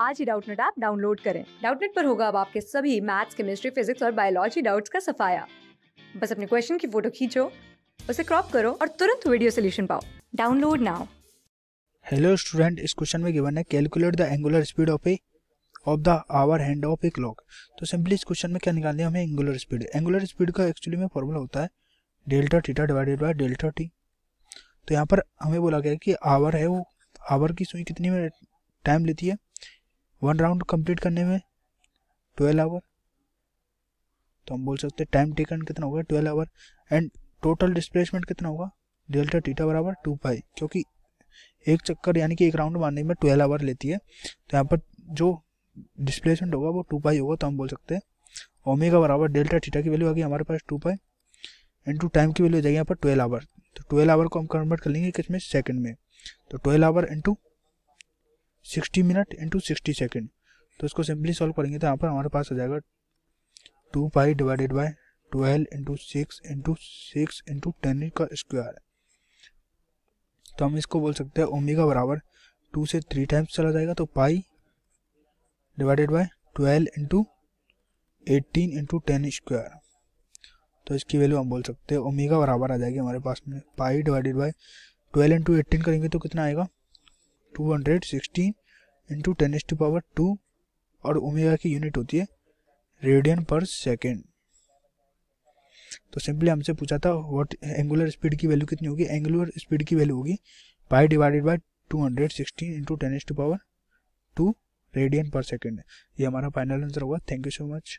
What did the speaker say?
आज ही Doubtnut app download करें डाउटनेट पर होगा अब आपके सभी मैथ्स केमिस्ट्री फिजिक्स और बायोलॉजी डाउट्स का सफाया बस अपने क्वेश्चन की फोटो खींचो उसे क्रॉप करो और तुरंत वीडियो सोल्यूशन पाओ डाउनलोड नाउ हेलो स्टूडेंट इस क्वेश्चन में गिवन है calculate the angular speed of a of the hour hand of a clock तो सिंपली इस क्वेश्चन में क्या निकालना है हमें एंगुलर स्पीड एंगुलर स्पीड का एक्चुअली में फॉर्मूला होता है delta theta divided by delta T तो यहाँ पर हमें बोला गया कि आवर है वो आवर की सुई कितनी में टाइम लेती है वन राउंड कंप्लीट करने में ट्वेल्व आवर तो हम बोल सकते हैं टाइम टेकन कितना होगा twelve hour and total displacement कितना होगा डेल्टा टीटा बराबर टू पाई क्योंकि एक चक्कर यानी कि एक राउंड मारने में ट्वेल्व आवर लेती है तो यहाँ पर जो डिस्प्लेसमेंट होगा वो टू पाई होगा तो हम बोल सकते हैं ओमेगा बराबर डेल्टा टीटा की वैल्यू आ गई हमारे पास टू पाई इंटू टाइम की वैल्यू हो जाएगी यहाँ पर ट्वेल्व आवर तो ट्वेल्व आवर को हम कन्वर्ट कर लेंगे किस में सेकंड में तो twelve hour into sixty minute into sixty second तो इसको सिंपली सॉल्व करेंगे तो यहाँ पर हमारे पास आ जाएगा two pi divided by twelve into six into six into ten का स्क्वायर तो हम इसको बोल सकते हैं ओमेगा बराबर टू से थ्री टाइम्स चला जाएगा तो pi divided by twelve into eighteen into ten square तो इसकी वैल्यू हम बोल सकते हैं ओमेगा बराबर आ जाएगी हमारे पास में pi divided by twelve into eighteen करेंगे तो कितना आएगा two hundred sixteen into ten S to power two और ओमेगा की यूनिट होती है रेडियन पर सेकेंड तो सिंपली हमसे पूछा था व्हाट एंगुलर स्पीड की वैल्यू कितनी होगी एंगुलर स्पीड की वैल्यू होगी pi divided by two hundred sixteen into ten S to power two radian per second ये हमारा फाइनल आंसर होगा थैंक यू सो मच